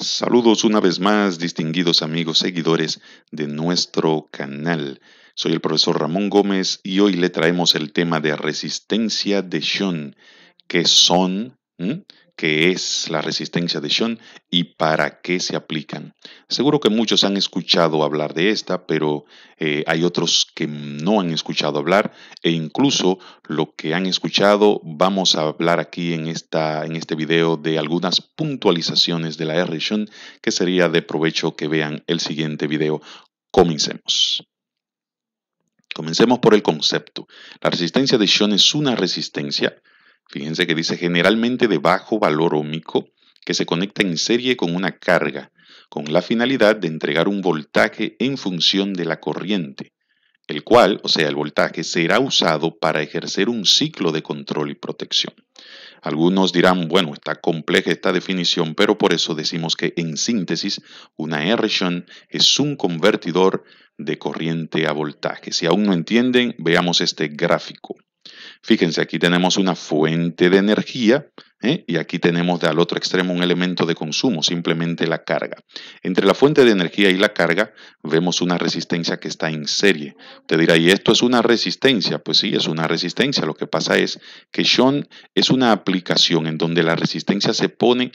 Saludos una vez más, distinguidos amigos seguidores de nuestro canal. Soy el profesor Ramón Gómez y hoy le traemos el tema de resistencia de Shun, que son, qué es la resistencia de Shon y para qué se aplican. Seguro que muchos han escuchado hablar de esta, pero eh, hay otros que no han escuchado hablar e incluso lo que han escuchado vamos a hablar aquí en, esta, en este video de algunas puntualizaciones de la R Shon, que sería de provecho que vean el siguiente video. Comencemos. Comencemos por el concepto. La resistencia de Shon es una resistencia Fíjense que dice generalmente de bajo valor ómico que se conecta en serie con una carga, con la finalidad de entregar un voltaje en función de la corriente, el cual, o sea, el voltaje, será usado para ejercer un ciclo de control y protección. Algunos dirán, bueno, está compleja esta definición, pero por eso decimos que en síntesis, una Hershon es un convertidor de corriente a voltaje. Si aún no entienden, veamos este gráfico. Fíjense, aquí tenemos una fuente de energía ¿eh? y aquí tenemos al otro extremo un elemento de consumo, simplemente la carga. Entre la fuente de energía y la carga vemos una resistencia que está en serie. Te dirá, ¿y esto es una resistencia? Pues sí, es una resistencia. Lo que pasa es que Shon es una aplicación en donde la resistencia se pone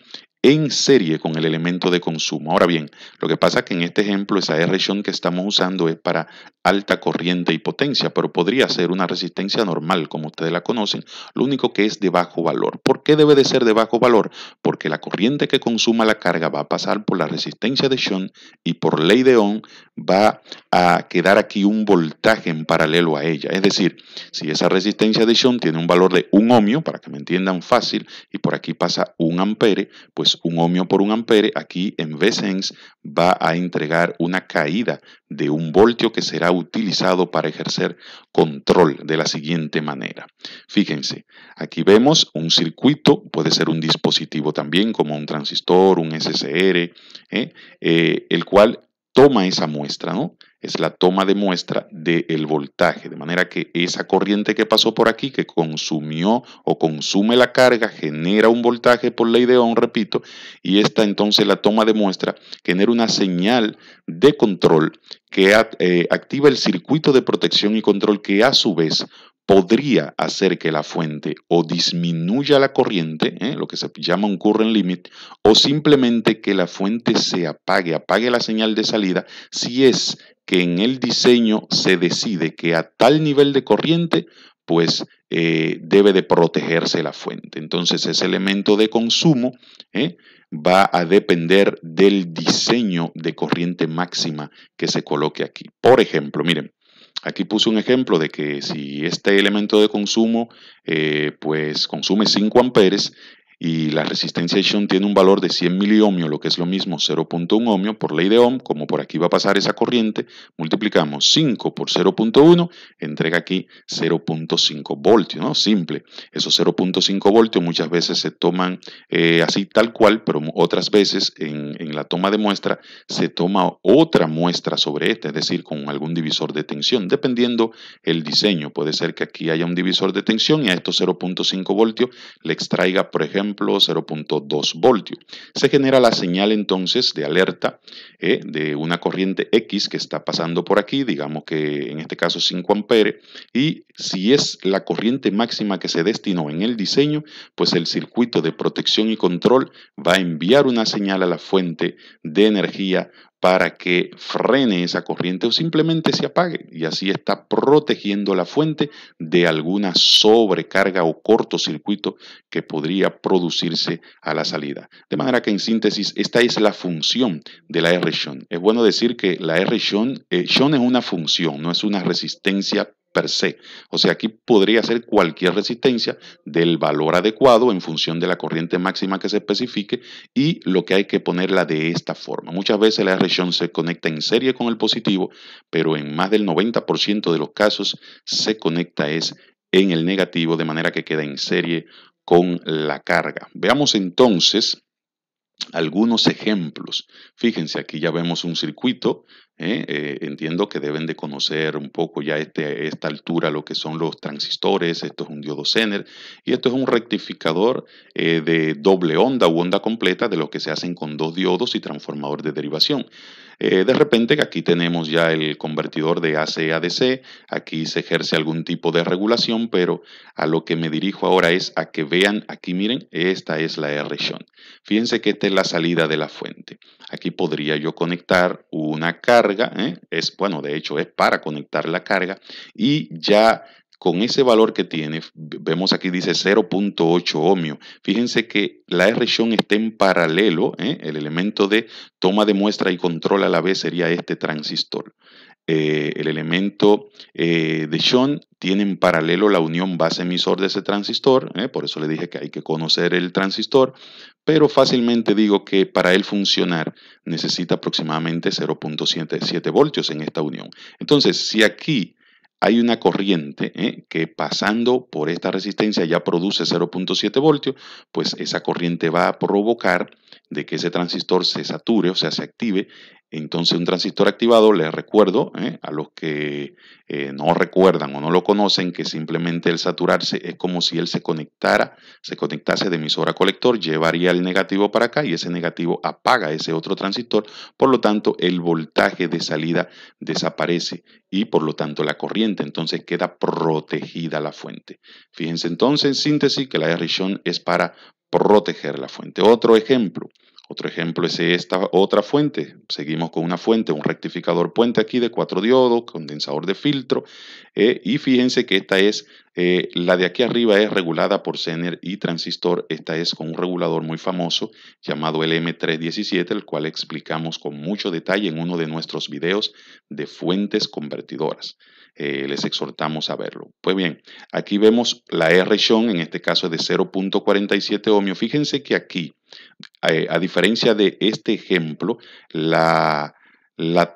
en serie con el elemento de consumo. Ahora bien, lo que pasa es que en este ejemplo esa R-shunt que estamos usando es para alta corriente y potencia, pero podría ser una resistencia normal como ustedes la conocen, lo único que es de bajo valor. ¿Por qué debe de ser de bajo valor? Porque la corriente que consuma la carga va a pasar por la resistencia de shunt y por ley de Ohm va a quedar aquí un voltaje en paralelo a ella. Es decir, si esa resistencia de shunt tiene un valor de un ohmio, para que me entiendan fácil, y por aquí pasa un ampere, pues un ohmio por un ampere aquí en Vsense, va a entregar una caída de un voltio que será utilizado para ejercer control de la siguiente manera. Fíjense, aquí vemos un circuito, puede ser un dispositivo también como un transistor, un SCR, ¿eh? Eh, el cual toma esa muestra, ¿no? es la toma de muestra del voltaje, de manera que esa corriente que pasó por aquí, que consumió o consume la carga, genera un voltaje por ley de Ohm, repito, y esta entonces la toma de muestra genera una señal de control que eh, activa el circuito de protección y control que a su vez podría hacer que la fuente o disminuya la corriente, ¿eh? lo que se llama un current limit, o simplemente que la fuente se apague, apague la señal de salida si es que en el diseño se decide que a tal nivel de corriente, pues eh, debe de protegerse la fuente. Entonces ese elemento de consumo eh, va a depender del diseño de corriente máxima que se coloque aquí. Por ejemplo, miren, Aquí puse un ejemplo de que si este elemento de consumo eh, pues consume 5 amperes, y la resistencia Shun tiene un valor de 100 miliohmio lo que es lo mismo 0.1 ohmio por ley de Ohm. Como por aquí va a pasar esa corriente, multiplicamos 5 por 0.1, entrega aquí 0.5 voltios, ¿no? Simple. Esos 0.5 voltios muchas veces se toman eh, así tal cual, pero otras veces en, en la toma de muestra se toma otra muestra sobre esta, es decir, con algún divisor de tensión, dependiendo el diseño. Puede ser que aquí haya un divisor de tensión y a estos 0.5 voltios le extraiga, por ejemplo, 0.2 voltios. Se genera la señal entonces de alerta eh, de una corriente X que está pasando por aquí, digamos que en este caso 5 amperes, y si es la corriente máxima que se destinó en el diseño, pues el circuito de protección y control va a enviar una señal a la fuente de energía para que frene esa corriente o simplemente se apague y así está protegiendo la fuente de alguna sobrecarga o cortocircuito que podría producirse a la salida. De manera que en síntesis esta es la función de la r shunt. Es bueno decir que la r shunt eh, es una función, no es una resistencia per se. O sea, aquí podría ser cualquier resistencia del valor adecuado en función de la corriente máxima que se especifique y lo que hay que ponerla de esta forma. Muchas veces la región se conecta en serie con el positivo, pero en más del 90% de los casos se conecta es en el negativo, de manera que queda en serie con la carga. Veamos entonces algunos ejemplos. Fíjense, aquí ya vemos un circuito. ¿eh? Eh, entiendo que deben de conocer un poco ya este, esta altura lo que son los transistores. Esto es un diodo Zener y esto es un rectificador eh, de doble onda u onda completa de lo que se hacen con dos diodos y transformador de derivación. Eh, de repente, aquí tenemos ya el convertidor de AC a DC, aquí se ejerce algún tipo de regulación, pero a lo que me dirijo ahora es a que vean, aquí miren, esta es la R Fíjense que esta es la salida de la fuente. Aquí podría yo conectar una carga, ¿eh? es bueno, de hecho es para conectar la carga y ya con ese valor que tiene, vemos aquí dice 0.8 ohmio. Fíjense que la R-Shon está en paralelo, ¿eh? el elemento de toma de muestra y control a la vez sería este transistor. Eh, el elemento eh, de Shon tiene en paralelo la unión base-emisor de ese transistor, por eso le dije que hay que conocer el transistor, pero fácilmente digo que para él funcionar necesita aproximadamente 0.77 voltios en esta unión. Entonces, si aquí hay una corriente ¿eh? que pasando por esta resistencia ya produce 0.7 voltios, pues esa corriente va a provocar de que ese transistor se sature, o sea, se active. Entonces, un transistor activado, les recuerdo ¿eh? a los que eh, no recuerdan o no lo conocen, que simplemente el saturarse es como si él se conectara, se conectase de emisora a colector, llevaría el negativo para acá y ese negativo apaga ese otro transistor. Por lo tanto, el voltaje de salida desaparece y por lo tanto la corriente. Entonces, queda protegida la fuente. Fíjense entonces, síntesis, que la de es para proteger la fuente. Otro ejemplo, otro ejemplo es esta otra fuente. Seguimos con una fuente, un rectificador puente aquí de cuatro diodos, condensador de filtro. Eh, y fíjense que esta es, eh, la de aquí arriba es regulada por Zener y transistor. Esta es con un regulador muy famoso llamado el m 317 el cual explicamos con mucho detalle en uno de nuestros videos de fuentes convertidoras. Eh, les exhortamos a verlo. Pues bien, aquí vemos la R en este caso de 0.47 ohmio. Fíjense que aquí, eh, a diferencia de este ejemplo, la,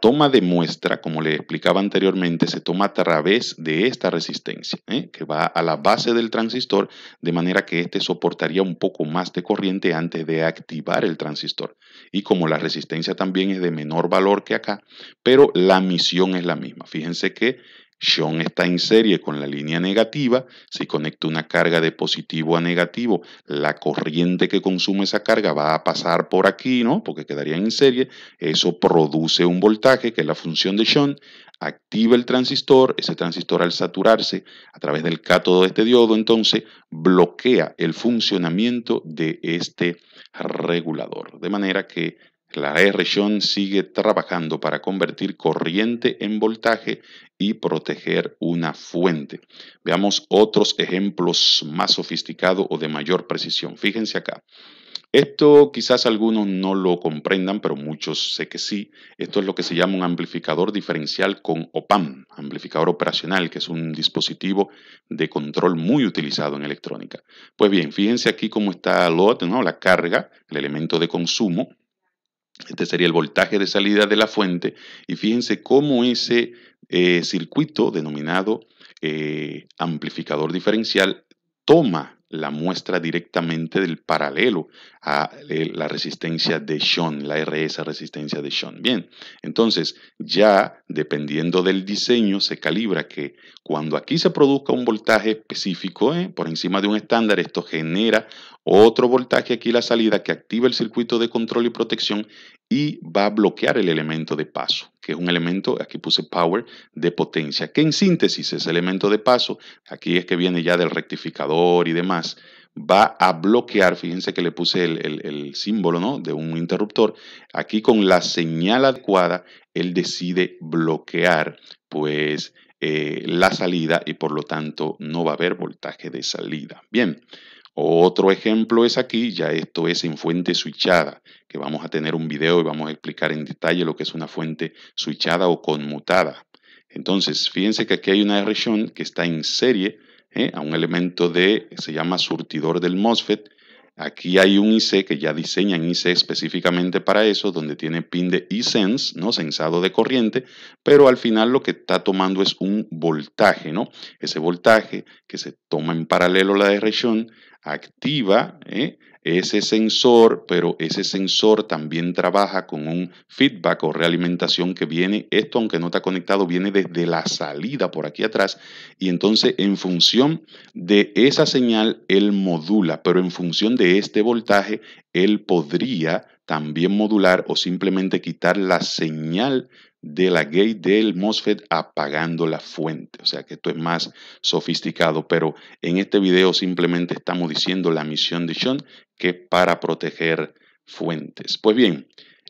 toma de muestra, como le explicaba anteriormente, se toma a través de esta resistencia, ¿eh? que va a la base del transistor, de manera que este soportaría un poco más de corriente antes de activar el transistor. Y como la resistencia también es de menor valor que acá, pero la misión es la misma. Fíjense que sean está en serie con la línea negativa, si conecto una carga de positivo a negativo, la corriente que consume esa carga va a pasar por aquí, ¿no? Porque quedaría en serie, eso produce un voltaje, que es la función de Sean, activa el transistor, ese transistor al saturarse a través del cátodo de este diodo, entonces bloquea el funcionamiento de este regulador, de manera que la región sigue trabajando para convertir corriente en voltaje y proteger una fuente. Veamos otros ejemplos más sofisticados o de mayor precisión. Fíjense acá. Esto quizás algunos no lo comprendan, pero muchos sé que sí. Esto es lo que se llama un amplificador diferencial con OPAM, amplificador operacional, que es un dispositivo de control muy utilizado en electrónica. Pues bien, fíjense aquí cómo está LOAD, ¿no? la carga, el elemento de consumo, este sería el voltaje de salida de la fuente. Y fíjense cómo ese eh, circuito denominado eh, amplificador diferencial toma la muestra directamente del paralelo a eh, la resistencia de Shon, la RS resistencia de Shon. Bien, entonces ya dependiendo del diseño se calibra que cuando aquí se produzca un voltaje específico eh, por encima de un estándar, esto genera otro voltaje aquí la salida que activa el circuito de control y protección y va a bloquear el elemento de paso que es un elemento, aquí puse power, de potencia, que en síntesis es elemento de paso, aquí es que viene ya del rectificador y demás, va a bloquear, fíjense que le puse el, símbolo ¿no? de un interruptor, aquí con la señal adecuada, él decide bloquear pues eh, la salida y por lo tanto no va a haber voltaje de salida. Bien. Otro ejemplo es aquí, ya esto es en fuente switchada, que vamos a tener un video y vamos a explicar en detalle lo que es una fuente switchada o conmutada. Entonces, fíjense que aquí hay una región que está en serie ¿eh? a un elemento de, se llama surtidor del MOSFET, Aquí hay un IC que ya diseña un IC específicamente para eso, donde tiene pin de eSense, ¿no? Sensado de corriente, pero al final lo que está tomando es un voltaje, ¿no? Ese voltaje que se toma en paralelo a la región activa ¿eh? ese sensor, pero ese sensor también trabaja con un feedback o realimentación que viene, esto aunque no está conectado, viene desde la salida por aquí atrás y entonces en función de esa señal él modula, pero en función de este voltaje él podría también modular o simplemente quitar la señal de la gate del MOSFET apagando la fuente. O sea que esto es más sofisticado, pero en este video simplemente estamos diciendo la misión de Sean que para proteger fuentes. Pues bien,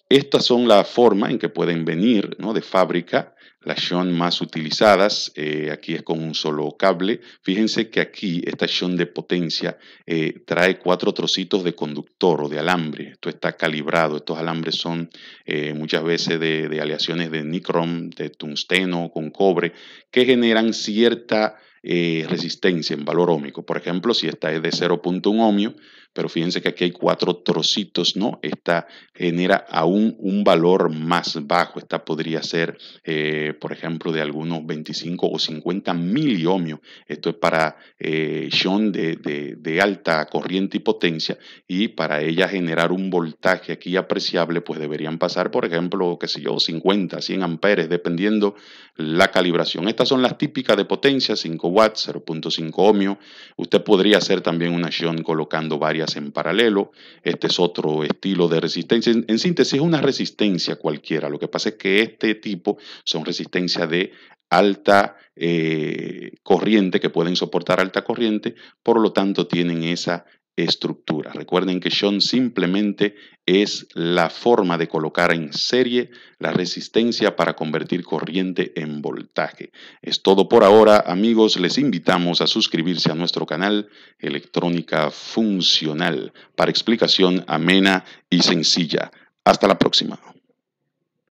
estas son las formas en que pueden venir ¿no? de fábrica las shons más utilizadas. Eh, aquí es con un solo cable. Fíjense que aquí esta shon de potencia eh, trae cuatro trocitos de conductor o de alambre. Esto está calibrado. Estos alambres son eh, muchas veces de, aleaciones de nicrom, de tungsteno con cobre, que generan cierta resistencia en valor ómico. Por ejemplo, si esta es de 0.1 ohmio, pero fíjense que aquí hay cuatro trocitos, ¿no? Esta genera aún un valor más bajo, esta podría ser, eh, por ejemplo, de algunos 25 o 50 miliohmios, esto es para eh, de, alta corriente y potencia, y para ella generar un voltaje aquí apreciable, pues deberían pasar, por ejemplo, qué sé yo, 50, 100 amperes, dependiendo la calibración. Estas son las típicas de potencia, 5 watts, 0.5 ohmio. Usted podría hacer también una Sean colocando varios en paralelo. Este es otro estilo de resistencia. En, síntesis, es una resistencia cualquiera. Lo que pasa es que este tipo son resistencias de alta eh, corriente, que pueden soportar alta corriente, por lo tanto tienen esa estructura. Recuerden que Shon simplemente es la forma de colocar en serie la resistencia para convertir corriente en voltaje. Es todo por ahora, amigos. Les invitamos a suscribirse a nuestro canal Electrónica Funcional para explicación amena y sencilla. Hasta la próxima.